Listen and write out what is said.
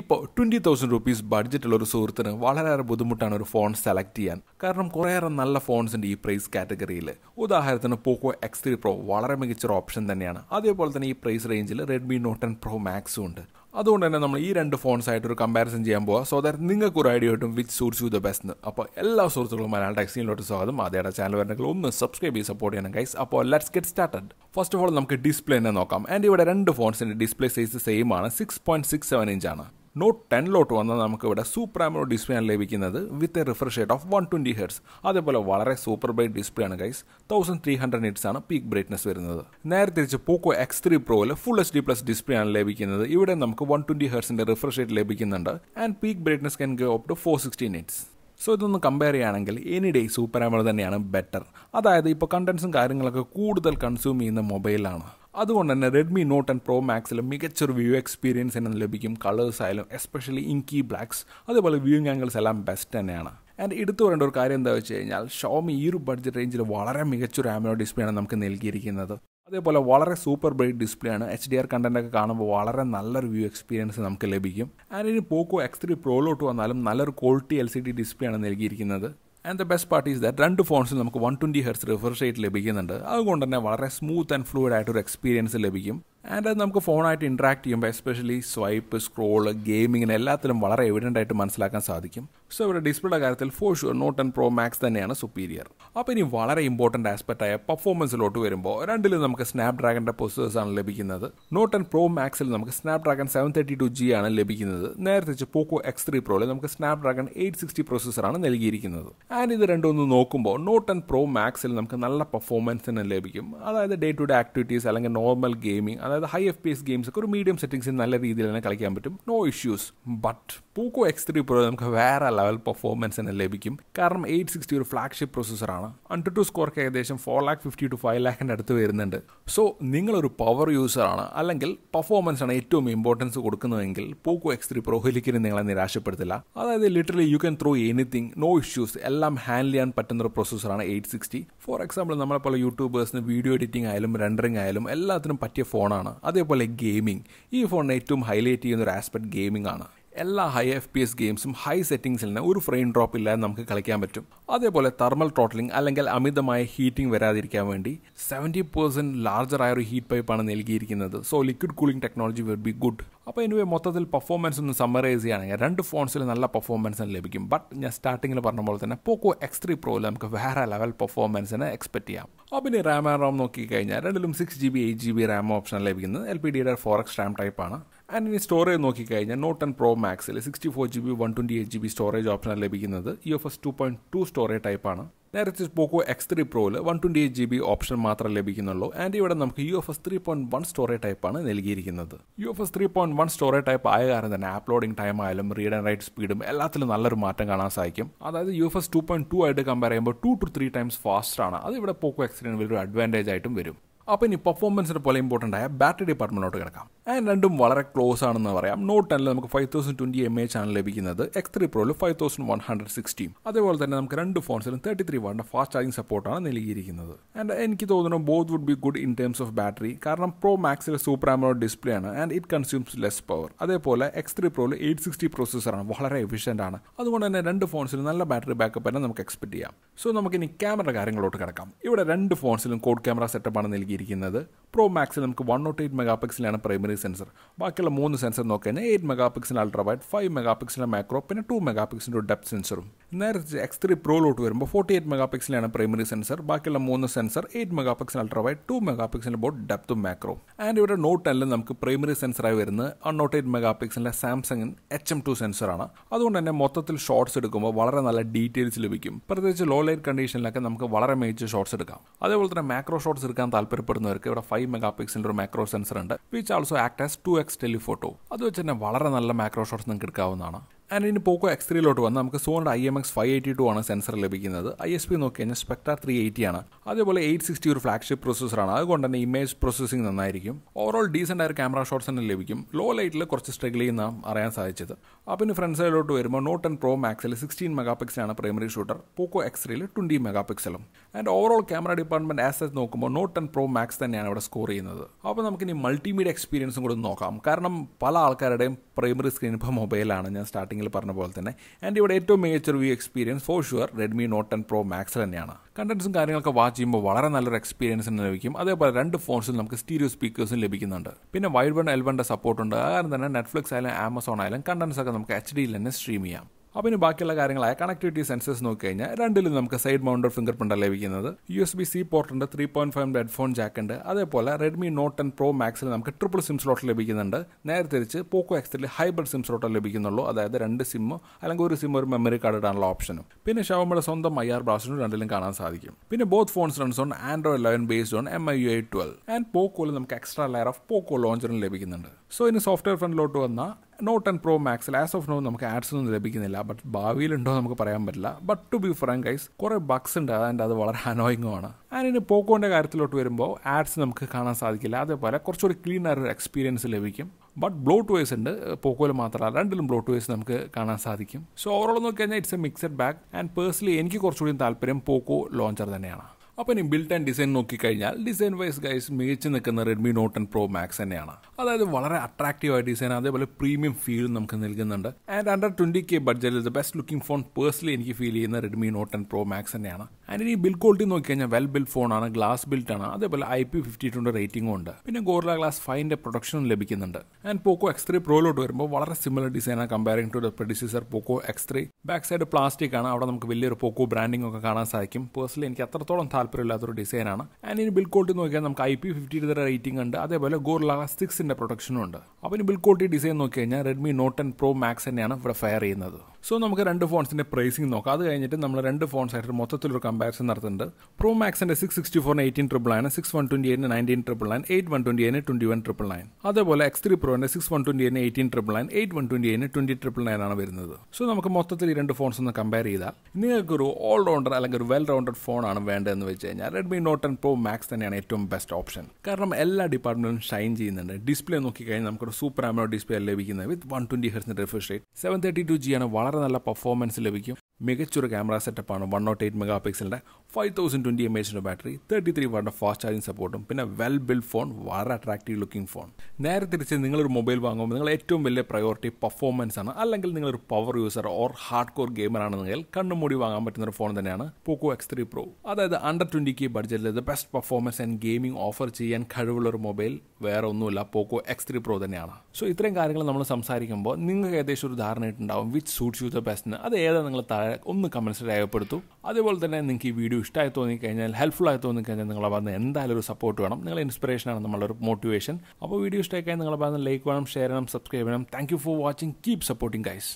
ഇപ്പോൾ twenty thousand rupees ബഡ്ജറ്റുള്ള ഒരു സുഹൃത്തിന് വളരെയേറെ ബുദ്ധിമുട്ടാണ് ഒരു ഫോൺ സെലക്ട് ചെയ്യാൻ കാരണം കുറേയേറെ നല്ല ഫോൺസിൻ്റെ ഈ പ്രൈസ് കാറ്റഗറിയിൽ ഉദാഹരണത്തിന് പോക്കോ എക്സ് ത്രീ പ്രോ വളരെ മികച്ചൊരു ഓപ്ഷൻ തന്നെയാണ് അതേപോലെ തന്നെ ഈ പ്രൈസ് റേഞ്ചിൽ റെഡ്മി നോട്ട് ടെൻ പ്രോ മാക്സും ഉണ്ട് അതുകൊണ്ട് തന്നെ നമ്മൾ ഈ രണ്ട് ഫോൺസ് ആയിട്ട് ഒരു കമ്പാരിസൺ ചെയ്യാൻ പോവാം സോ ദാറ്റ് നിങ്ങൾക്ക് ഒരു ഐഡിയ കിട്ടും which suits you the best അപ്പോൾ എല്ലാ സുഹൃത്തുക്കളും മലയാള ടാക്സിയിലോട്ട് സ്വാഗതം അതേടെ ചാനൽ വരണമെങ്കിൽ ഒന്ന് സബ്സ്ക്രൈബ് ചെയ്ത് സപ്പോർട്ട് ചെയ്യണം ഗൈസ് അപ്പോൾ let's get started first of all നമുക്ക് ഡിസ്പ്ലേ തന്നെ നോക്കാം ആൻഡ് ഇവിടെ രണ്ട് ഫോൺസിൻ്റെ ഡിസ്പ്ലേ സൈസ് സെയിം ആണ് six point six seven inch ആണ് നോട്ട് ടെന്നിലോട്ട് വന്നാൽ നമുക്കിവിടെ സൂപ്പർ ആമോ ഡിസ്പ്ലേ ആണ് ലഭിക്കുന്നത് with a refresh rate of one twenty hertz അതേപോലെ വളരെ സൂപ്പർ ബ്രൈറ്റ് ഡിസ്പ്ലേ ആണ് guys thousand three hundred nits ആണ് പീക്ക് ബ്രൈറ്റ്നസ് വരുന്നത് നേരെ തിരിച്ച് പോക്കോ എക്സ് ത്രീ പ്രോയിൽ ഫുൾ എച്ച് ഡി പ്ലസ് ഡിസ്പ്ലേ ആണ് ലഭിക്കുന്നത് ഇവിടെ നമുക്ക് വൺ ട്വൻറ്റി ഹെർട്സിൻ്റെ റിഫ്രഷ് റേറ്റ് ലഭിക്കുന്നുണ്ട് and peak brightness can go up to four sixty nits so ഇതൊന്ന് കമ്പയർ ചെയ്യുകയാണെങ്കിൽ എനി ഡേ സൂപ്പർ ആമോ തന്നെയാണ് ബെറ്റർ അതായത് ഇപ്പോൾ കണ്ടൻസും കാര്യങ്ങളൊക്കെ കൂടുതൽ കൺസ്യൂം ചെയ്യുന്ന മൊബൈലാണ് അതുകൊണ്ട് തന്നെ റെഡ്മി നോട്ട് ആൻഡ് പ്രോ മാക്സിൽ മികച്ചൊരു വ്യൂ എക്സ്പീരിയൻസ് തന്നെ ലഭിക്കും കളേഴ്സ് ആയാലും എസ്പെഷ്യലി ഇൻകി ബ്ലാക്സ് അതുപോലെ വ്യൂയിങ് ആംഗിൾസ് എല്ലാം ബെസ്റ്റ് തന്നെയാണ് ആൻഡ് എടുത്തു പറയേണ്ട ഒരു കാര്യം എന്താ വെച്ച് കഴിഞ്ഞാൽ ഷോമി ഈ ഒരു ബഡ്ജറ്റ് റേഞ്ചിൽ വളരെ മികച്ചൊരു ആമിനോ ഡിസ്പ്ലേ ആണ് നമുക്ക് നൽകിയിരിക്കുന്നത് അതേപോലെ വളരെ സൂപ്പർ ബ്രൈറ്റ് ഡിസ്പ്ലേ ആണ് എച്ച് ഡി ആർ കണ്ടൻറ്റൊക്കെ കാണുമ്പോൾ വളരെ നല്ലൊരു വ്യൂ എക്സ്പീരിയൻസ് നമുക്ക് ലഭിക്കും ആൻഡ് ഇനി പോക്കോ എക്സ് ത്രീ പ്രോയിലോട്ട് വന്നാലും നല്ലൊരു quality L C D display ആണ് നൽകിയിരിക്കുന്നത് and the best part is that രണ്ട് ഫോൺസിൽ നമുക്ക് one twenty hertz refresh rate ലഭിക്കുന്നുണ്ട് അതുകൊണ്ട് തന്നെ വളരെ സ്മൂത്ത് ആൻഡ് ഫ്ലൂയിഡ് ആയിട്ടൊരു എക്സ്പീരിയൻസ് ലഭിക്കും ആൻഡ് അത് നമുക്ക് ഫോണായിട്ട് ഇൻട്രാക്ട് ചെയ്യുമ്പോൾ എസ്പെഷ്യലി സ്വൈപ്പ് സ്ക്രോള് ഗെയിമിങ്ങിന് എല്ലാത്തിലും വളരെ എവിഡൻ്റ് ആയിട്ട് മനസ്സിലാക്കാൻ സാധിക്കും സോ ഇവിടെ ഡിസ്പ്ലേയുടെ കാര്യത്തിൽ for sure Note and Pro max തന്നെയാണ് സുപ്പീരിയർ അപ്പോൾ ഇനി വളരെ ഇമ്പോർട്ടൻ്റ് ആസ്പെക്റ്റ് ആയ പെർഫോമൻസിലോട്ട് വരുമ്പോൾ രണ്ടിലും നമുക്ക് സ്നാപ് ഡ്രാഗൻ്റെ ആണ് ലഭിക്കുന്നത് നോട്ട് ആൻഡ് പ്രോ മാക്സിൽ നമുക്ക് Snapdragon seven thirty two G ആണ് ലഭിക്കുന്നത് നേരത്തെ പോക്കോ എക്സ് ത്രീ പ്രോയിൽ നമുക്ക് സ്നാപ് ഡ്രാഗൺ എയ്റ്റ് സിക്സ്റ്റി പ്രോസസ്സറാണ് നൽകിയിരിക്കുന്നത് ആൻഡ് ഇത് ഒന്ന് നോക്കുമ്പോൾ നോട്ട് ആൻഡ് പ്രോ മാക്സിൽ നമുക്ക് നല്ല പെർഫോമൻസ് തന്നെ ലഭിക്കും അതായത് ഡേ ടു ഡേ ആക്ടിവിറ്റീസ് അല്ലെങ്കിൽ നോർമൽ ഗെയിമിംഗ് അതായത് high F P S games ഒക്കെ ഒരു മീഡിയം സെറ്റിംഗ്സിൽ നല്ല രീതിയിൽ തന്നെ കളിക്കാൻ പറ്റും no issues but Poco X three Pro നമുക്ക് വേറെ ലെവൽ പെർഫോമൻസ് തന്നെ ലഭിക്കും കാരണം എയ്റ്റ് സിക്സ്റ്റി ഒരു ഫ്ലാഗ്ഷിപ്പ് പ്രോസസ്സറാണ് അണ്ടു ടു സ്കോർക്ക് ഏകദേശം four lakh fifty two five ലാക്കിൻ്റെ അടുത്ത് വരുന്നുണ്ട് സോ നിങ്ങളൊരു പവർ യൂസറാണ് അല്ലെങ്കിൽ പെർഫോമൻസ് ആണ് ഏറ്റവും ഇമ്പോർട്ടൻസ് കൊടുക്കുന്നതെങ്കിൽ പോക്കോ എക്സ് ത്രീ പ്രോ ഒരിക്കലും നിങ്ങളെ നിരാശപ്പെടുത്തില്ല അതായത് literally you can throw anything no issues എല്ലാം ഹാൻഡിൽ ചെയ്യാൻ പറ്റുന്ന ഒരു പ്രോസസ്സറാണ് എയ്റ്റ് സിക്സ്റ്റി ഫോർ എക്സാമ്പിൾ നമ്മളെ പോലെ യൂട്യൂബേഴ്സിന് വീഡിയോ എഡിറ്റിംഗ് ആയാലും റെൻഡറിംഗ് ആയാലും എല്ലാത്തിനും പറ്റിയ ഫോണാണ് അതേപോലെ ഗെയിമിംഗ് ഈ ഫോണിന് ഏറ്റവും ഹൈലൈറ്റ് ചെയ്യുന്ന ഒരു ആസ്പെക്ട് ഗെയിമിംഗ് ആണ് എല്ലാ ഹൈ എഫ് പി എസ് ഗെയിംസും ഹൈ സെറ്റിംഗ്സിൽ നിന്ന് ഒരു ഫ്രെയിം ഡ്രോപ്പ് ഇല്ലാതെ നമുക്ക് കളിക്കാൻ പറ്റും അതേപോലെ തെർമൽ ട്രോട്ടലിംഗ് അല്ലെങ്കിൽ അമിതമായ ഹീറ്റിംഗ് വരാതിരിക്കാൻ വേണ്ടി സെവൻറ്റി പെർസെൻറ്റ് ലാർജറായ ഒരു ഹീറ്റ് പൈപ്പാണ് നൽകിയിരിക്കുന്നത് so liquid cooling technology will be good അപ്പോൾ എനിവേ മൊത്തത്തിൽ പെർഫോമൻസ് ഒന്ന് സമ്മറൈസ് ചെയ്യുകയാണെങ്കിൽ രണ്ട് ഫോൺസിൽ നല്ല പെർഫോമൻസ് ലഭിക്കും ബട്ട് ഞാൻ സ്റ്റാർട്ടിങ്ങിൽ പറഞ്ഞ പോലെ തന്നെ പോക്കോ എക്സ് ത്രീ പ്രോയിൽ നമുക്ക് വേറെ ലെവൽ പെർഫോമൻസിനെ എക്സ്പെക്ട് ചെയ്യാം അപ്പോൾ പിന്നെ റാം ആൻഡ് റോം നോക്കി കഴിഞ്ഞാൽ രണ്ടിലും six G B eight G B RAM option ലഭിക്കുന്നത് എൽ പി ഡിയുടെ ഫോർ എക്സ് റാം ടൈപ്പാണ് ആൻഡ് ഇനി സ്റ്റോറേജ് നോക്കിക്കഴിഞ്ഞാൽ നോട്ട് ആൻഡ് പ്രോ മാക്സിൽ sixty four G B one twenty eight G B storage ഓപ്ഷനാണ് ലഭിക്കുന്നത് U F S two point two storage ടൈപ്പാണ് നേരത്തെ പോക്കോ എക്സ് ത്രീ പ്രോയിൽ one twenty eight G B option മാത്രമേ ലഭിക്കുന്നുള്ളൂ ആൻഡ് ഇവിടെ നമുക്ക് U F S three point one storage ടൈപ്പാണ് നൽകിയിരിക്കുന്നത് U F S three point one storage type ആയ കാരണം തന്നെ അപ്ലോഡിംഗ് ടൈം ആയാലും റീഡ് ആൻഡ് റൈറ്റ് സ്പീഡും എല്ലാത്തിലും നല്ലൊരു മാറ്റം കാണാൻ സാധിക്കും അതായത് U F S two point two ആയിട്ട് കമ്പയർ ചെയ്യുമ്പോൾ two to three times fast ആണ് അത് ഇവിടെ പോക്കോ എക്സ് ത്രീ വലിയൊരു അഡ്വാൻറ്റേജ് ആയിട്ടും വരും അപ്പോൾ ഇനി പെർഫോമൻസിനെ പോലെ ഇമ്പോർട്ടൻ്റ് ആയ ബാറ്ററി ഡിപ്പാർട്ട്മെൻറ്റിലോട്ട് കിടക്കാം ആൻഡ് രണ്ടും വളരെ ക്ലോസ് ആണെന്ന് പറയാം നോട്ട് ടെനിൽ നമുക്ക് five thousand twenty M H ആണ് ലഭിക്കുന്നത് എക്സ് ത്രീ പ്രോയിൽ five thousand one hundred sixty അതേപോലെ തന്നെ നമുക്ക് രണ്ട് ഫോൺസിലും thirty three watt fast charging സപ്പോർട്ടാണ് നൽകിയിരിക്കുന്നത് ആൻഡ് എനിക്ക് തോന്നുന്നു both would be good in terms of battery കാരണം പ്രോ മാക്സിലെ സൂപ്പർ ആമോ ഡിസ്പ്ലേ ആണ് and it consumes less power അതേപോലെ എക്സ് ത്രീ പ്രോയിൽ എയ്റ്റ് സിക്സ്റ്റി പ്രോസസ്സറാണ് വളരെ എഫിഷ്യൻ്റ് ആണ് അതുകൊണ്ട് തന്നെ രണ്ട് ഫോൺസിലും നല്ല ബാറ്ററി ബാക്കപ്പ് തന്നെ നമുക്ക് എക്സ്പെക്ട് ചെയ്യാം സോ നമുക്ക് ഇനി ക്യാമറ കാര്യങ്ങളോട്ട് കിടക്കാം ഇവിടെ രണ്ട് ഫോൺസിലും കോഡ് ക്യാമറ സെറ്റപ്പാണ് നൽകിയിരിക്കുന്നത് പ്രോ മാക്സിൽ നമുക്ക് വൺ നോട്ട് എയ്റ്റ് മെഗാ പിക്സലാണ് പ്രൈമറി പ്രൈമറി സെൻസർ ബാക്കിയുള്ള മൂന്ന് സെൻസർ നോക്കി കഴിഞ്ഞാൽ eight megapixel ultra wide five megapixel macro പിന്നെ ടു മെഗാ പിക്സലിൻ്റെ ഡെപ്ത് സെൻസറും നേരത്തെ എക്സ് ത്രീ പ്രോയിലോട്ട് വരുമ്പോൾ ഫോർട്ടി എയ്റ്റ് മെഗാ പിക്സലാണ് പ്രൈമറി സെൻസർ ബാക്കിയുള്ള മൂന്ന് sensor eight megapixel ultrawide two megapixel both ഡെപ്തും മാക്രോ ആൻഡ് ഇവിടെ നോട്ട് ടെല്ലിൽ നമുക്ക് പ്രൈമറി സെൻസറായി വരുന്നത് നോട്ട് എയ്റ്റ് മെഗാ പിക്സലിൻ്റെ സാംസങ് എച്ച് എം ടു സെൻസറാണ് അതുകൊണ്ട് തന്നെ മൊത്തത്തിൽ ഷോർട്സ് എടുക്കുമ്പോൾ വളരെ നല്ല ഡീറ്റെയിൽസ് ലഭിക്കും പ്രത്യേകിച്ച് ലോ ലൈറ്റ് കണ്ടീഷനിലൊക്കെ നമുക്ക് വളരെ മികച്ച ഷോർട്സ് എടുക്കാം അതേപോലെ തന്നെ മാക്രോ ഷോർട്സ് എടുക്കാൻ താല്പര്യപ്പെടുന്നവർക്ക് ഇവിടെ ഫൈവ് മെഗാ പിക്സലിൻ്റെ ഒരു മാക്രോ സെൻസർ ഉണ്ട് which also act as two X telephoto അത് വെച്ച് തന്നെ വളരെ നല്ല മാക്രോ ഷോർട്സ് നിങ്ങൾക്ക് എടുക്കാവുന്നതാണ് ആൻഡ് ഇനി പോക്കോ എക്സ് ത്രീയിലോട്ട് വന്ന് നമുക്ക് സോണിൻ്റെ I M X five eighty two ആണ് സെൻസർ ലഭിക്കുന്നത് ഐ എസ് പി നോക്കി കഴിഞ്ഞാൽ സ്പെക്ടർ ത്രീ എയ്റ്റി ആണ് അതേപോലെ എയ്റ്റ് സിക്സ്റ്റി ഒരു ഫ്ലാഗ്ഷിപ്പ് പ്രോസസ്സറാണ് അതുകൊണ്ട് തന്നെ ഇമേജ് പ്രോസസ്സിംഗ് നന്നായിരിക്കും ഓവറോൾ ഡീസൻ്റ് ആയ ക്യാമറ ഷോട്ട്സ് തന്നെ ലഭിക്കും ലോ ലൈറ്റിൽ കുറച്ച് സ്ട്രഗിൾ ചെയ്യുന്ന അറിയാൻ സാധിച്ചത് അപ്പം ഇനി ഫ്രണ്ട് സൈഡിലോട്ട് വരുമ്പോൾ നോട്ട് ആൻഡ് പ്രോ മാക്സിൽ സിക്സ്റ്റീൻ മെഗാ പിക്സലാണ് പ്രൈമറി ഷൂട്ടർ പോക്കോ എക്സ് ത്രീയിൽ ട്വൻറ്റി മെഗാ പിക്സലും ആൻഡ് ഓവറോൾ ക്യാമറ ഡിപ്പാർട്ട്മെൻറ്റ് എസ് നോക്കുമ്പോൾ നോട്ട് ആൻഡ് പ്രോ മാക്സ് തന്നെയാണ് ഇവിടെ സ്കോർ ചെയ്യുന്നത് അപ്പോൾ നമുക്ക് ഇനി മൾട്ടിമീഡിയ എക്സ്പീരിയൻസും കൂടെ നോക്കാം കാരണം പല ആൾക്കാരുടെയും പ്രൈമറി സ്ക്രീൻ ഇപ്പോൾ മൊബൈലാണ് ഞാൻ സ്റ്റാർട്ടിങ് സ്റ്റാർട്ടിങ്ങിൽ പറഞ്ഞ പോലെ തന്നെ ആൻഡ് ഇവിടെ ഏറ്റവും മികച്ച review experience for sure Redmi not ten pro max തന്നെയാണ് കണ്ടൻസും കാര്യങ്ങളൊക്കെ വാച്ച് ചെയ്യുമ്പോൾ വളരെ നല്ലൊരു എക്സ്പീരിയൻസ് തന്നെ ലഭിക്കും അതേപോലെ രണ്ട് ഫോൺസിൽ നമുക്ക് സ്റ്റീരിയോ സ്പീക്കേഴ്സും ലഭിക്കുന്നുണ്ട് പിന്നെ വൈഡ് വൺ എൽവൻ്റെ സപ്പോർട്ട് ഉണ്ട് കാരണം തന്നെ നെറ്റ്ഫ്ലിക്സ് ആയാലും ആമസോൺ ആയാലും കണ്ടൻസ് ഒക്കെ നമുക്ക് എച്ച് ഡിയിൽ തന്നെ സ്ട്രീം ചെയ്യാം അപ്പോൾ ഇനി ബാക്കിയുള്ള കാര്യങ്ങളായ കണക്ടിവിറ്റി സെൻസസ് കഴിഞ്ഞാൽ രണ്ടിലും നമുക്ക് സൈഡ് മൗണ്ടഡ് ഫിംഗർ പ്രിൻ്റ് ലഭിക്കുന്നത് യു എസ് ബി സി പോർട്ടുണ്ട് three point five headphone jack ഉണ്ട് അതേപോലെ റെഡ്മി നോട്ട് ടെൻ പ്രോ മാക്സിൽ നമുക്ക് ട്രിപ്പിൾ സിം സ്ലോട്ട് ലഭിക്കുന്നുണ്ട് നേരെ തിരിച്ച് പോക്കോ എക്സിൽ ഹൈബ്രിഡ് സിം സ്ലോട്ട് ലഭിക്കുന്നുള്ളൂ അതായത് രണ്ട് സിമ്മോ അല്ലെങ്കിൽ ഒരു സിമ്മോ ഒരു മെമ്മറി കാർഡ് ഇടാനുള്ള ഓപ്ഷനും പിന്നെ ഷവമ്മയുടെ സ്വന്തം ഐ ആർ ബ്രാസിനും രണ്ടിലും കാണാൻ സാധിക്കും പിന്നെ both phones runs on Android eleven based on M I U I twelve and പോക്കോയിൽ നമുക്ക് എക്സ്ട്രാ ലെയർ ഓഫ് പോക്കോ ലോഞ്ചറും ലഭിക്കുന്നുണ്ട് സോ ഇനി സോഫ്റ്റ്വെയർ ഫ്രണ്ടിലോട്ട് വന്ന നോട്ട് ആൻഡ് പ്രോ മാക്സിൽ ആസ് ഓഫ് നോ നമുക്ക് ആഡ്സ് ഒന്നും ലഭിക്കുന്നില്ല ബട്ട് ഭാവിയിലുണ്ടോ നമുക്ക് പറയാൻ പറ്റില്ല ബട്ട് ടു ബി ഫ്രാങ്ക് ഐസ് കുറെ ബക്സ് ഉണ്ട് അതിൻ്റെ അത് വളരെ അനോയിങ്ങും ആണ് ആൻഡ് ഇനി പോക്കോൻ്റെ കാര്യത്തിലോട്ട് വരുമ്പോൾ ആഡ്സ് നമുക്ക് കാണാൻ സാധിക്കില്ല അതേപോലെ കുറച്ചുകൂടി ക്ലീൻ ആയൊരു എക്സ്പീരിയൻസ് ലഭിക്കും ബട്ട് ബ്ലോട്ട് വേസ് ഉണ്ട് പോക്കോയിൽ മാത്രമല്ല രണ്ടിലും ബ്ലോട്ട് വേസ് നമുക്ക് കാണാൻ സാധിക്കും സോ ഓവറോൾ നോക്കി കഴിഞ്ഞാൽ it's a mixed bag and personally എനിക്ക് കുറച്ചുകൂടി താല്പര്യം പോക്കോ ലോഞ്ചർ തന്നെയാണ് അപ്പോൾ ഇനി ബിൽറ്റ് ആൻഡ് ഡിസൈൻ നോക്കിക്കഴിഞ്ഞാൽ ഡിസൈൻ വൈസ് ഗൈസ് മികച്ചു നിൽക്കുന്ന Redmi Note and Pro max തന്നെയാണ് അതായത് വളരെ അട്രാക്റ്റീവ് ആയ ഡിസൈൻ അതേപോലെ പ്രീമിയം ഫീൽ നമുക്ക് നൽകുന്നുണ്ട് ആൻഡ് അണ്ടർ ട്വന്റി കെ ബഡ്ജറ്റിൽ the best looking phone personally എനിക്ക് ഫീൽ ചെയ്യുന്ന Redmi Note and Pro max തന്നെയാണ് ആൻഡ് ഇനി ബിൽഡ് ക്വാളിറ്റി നോക്കിക്കഴിഞ്ഞാൽ വെൽ ബിൽഡ് ഫോണാണ് ഗ്ലാസ് ബിൽറ്റ് ആണ് അതേപോലെ ഐ പി ഫിഫ്റ്റി ടുൻ്റെ റേറ്റിംഗും ഉണ്ട് പിന്നെ ഗോർല ഗ്ലാസ് ഫൈവിൻ്റെ പ്രൊഡക്ഷനും ലഭിക്കുന്നുണ്ട് ആൻഡ് പോക്കോ എക്സ് ത്രീ പ്രോയിലോട്ട് വരുമ്പോൾ വളരെ സിമിലർ ഡിസൈനാണ് comparing to the producer Poco X three back side plastic ആണ് അവിടെ നമുക്ക് വലിയൊരു പോക്കോ ബ്രാൻഡിംഗ് ഒക്കെ കാണാൻ സാധിക്കും പേഴ്സണലി എനിക്ക് അത്രത്തോളം താല്പര്യമില്ലാത്തൊരു ഡിസൈനാണ് ആൻഡ് ഇനി ബിൽക്കോട്ടി നോക്കിയാൽ നമുക്ക് ഐ പി ഫിഫ്റ്റിയുടെ റേറ്റിംഗ് ഉണ്ട് അതേപോലെ ഗോർല സിക്സിന്റെ പ്രൊഡക്ഷനും ഉണ്ട് അപ്പോൾ ഇനി ബിൽക്കോട്ടി ഡിസൈൻ നോക്കി കഴിഞ്ഞാൽ Redmi not ten pro max തന്നെയാണ് ഇവിടെ ഫെയർ ചെയ്യുന്നത് സോ നമുക്ക് രണ്ട് ഫോൺസിന്റെ പ്രൈസിംഗ് നോക്കാം അത് കഴിഞ്ഞിട്ട് നമ്മൾ രണ്ട് ഫോൺസ് ആയിട്ട് മൊത്തത്തിലൊരു കമ്പാരിസൺ നടത്തുന്നുണ്ട് പ്രോ മാക്സിന്റെ six sixty four eighteen triple nine six one twenty eight nineteen triple nine eight one twenty eight twenty one triple nine അതേപോലെ എക്സ് ത്രീ പ്രോന്റെ six one twenty eight eighteen triple nine eight one twenty eight twenty triple nine ആണ് വരുന്നത് so നമുക്ക് മൊത്തത്തിൽ ഈ രണ്ട് phones ഒന്ന് compare ചെയ്താൽ നിങ്ങൾക്ക് ഒരു ഓൾ റൗണ്ടർ അല്ലെങ്കിൽ ഒരു വെൽ റൗണ്ടഡ് ഫോൺ ആണ് വേണ്ടതെന്ന് വെച്ച് കഴിഞ്ഞാൽ Redmi not ten pro max തന്നെയാണ് ഏറ്റവും ബെസ്റ്റ് ഓപ്ഷൻ കാരണം എല്ലാ ഡിപ്പാർട്ട്മെന്റും ഷൈൻ ചെയ്യുന്നുണ്ട് ഡിസ്പ്ലേ നോക്കിക്കഴിഞ്ഞാൽ നമുക്കൊരു സൂപ്പർ ആമോ ഡിസ്പ്ലേ ലഭിക്കുന്നത് വിത്ത് വൺ ട്വന്റി ഹെർസിന്റെ refresh rate seven thirty two G ആണ് വളരെ നല്ല പെർഫോമൻസ് ലഭിക്കും മികച്ചൊരു ക്യാമറ സെറ്റപ്പാണ് വൺ നോട്ട് എയ്റ്റ് മെഗാ പിക്സലിൻ്റെ ഫൈവ് തൗസൻഡ് ട്വൻറ്റി എം എച്ചിൻ്റെ ബാറ്ററി തേർട്ടി ത്രീ വാട്ടിൻ്റെ ഫാസ്റ്റ് ചാർജിങ് സപ്പോർട്ടും പിന്നെ വെൽ ബിൽഡ് ഫോൺ വളരെ അട്രാക്റ്റീവ് ലുക്കിംഗ് ഫോൺ നേരെ തിരിച്ച് നിങ്ങളൊരു മൊബൈൽ വാങ്ങുമ്പോൾ നിങ്ങൾ ഏറ്റവും വലിയ പ്രയോറിറ്റി പെർഫോമൻസ് ആണ് അല്ലെങ്കിൽ നിങ്ങളൊരു power user or hard core gamer ആണെന്നെങ്കിൽ കണ്ണുമൂടി വാങ്ങാൻ പറ്റുന്ന ഒരു ഫോൺ തന്നെയാണ് പോക്കോ എക്സ് ത്രീ പ്രോ അതായത് അണ്ടർ ട്വൻറ്റി കെ ബഡ്ജറ്റിൽ the best performance and gaming offer ചെയ്യാൻ കഴിവുള്ള ഒരു മൊബൈൽ വേറെ ഒന്നുമില്ല പോക്കോ എക്സ് ത്രീ പ്രോ തന്നെയാണ് സോ ഇത്രയും കാര്യങ്ങൾ നമ്മൾ സംസാരിക്കുമ്പോൾ നിങ്ങൾക്ക് ഏകദേശം ഒരു ധാരണ ഉണ്ടാവും which suits you the best അത് ഏതാണ് നിങ്ങൾ താഴെ ഒന്ന് കമൻസിൽ രേഖപ്പെടുത്തൂ അതേപോലെ തന്നെ നിങ്ങൾക്ക് ഈ വീഡിയോ ഇഷ്ടമായി തോന്നിക്കഴിഞ്ഞാൽ ഹെൽപ്ഫുൾ ആയി തോന്നിക്കഴിഞ്ഞാൽ നിങ്ങളെ ഭാഗത്ത് എന്തായാലും ഒരു സപ്പോർട്ട് വേണം നിങ്ങളുടെ ഇൻസ്പിറേഷനാണ് നമ്മളുടെ ഒരു മോട്ടിവേഷൻ അപ്പോൾ വീഡിയോ ഇഷ്ടമായി നിങ്ങളെ ഭാഗത്ത് ലൈക്ക് വേണം ഷെയർ ചെയ്യണം സബ്സ്ക്രൈബ് ചെയ്യണം thank for watching keep supporting guys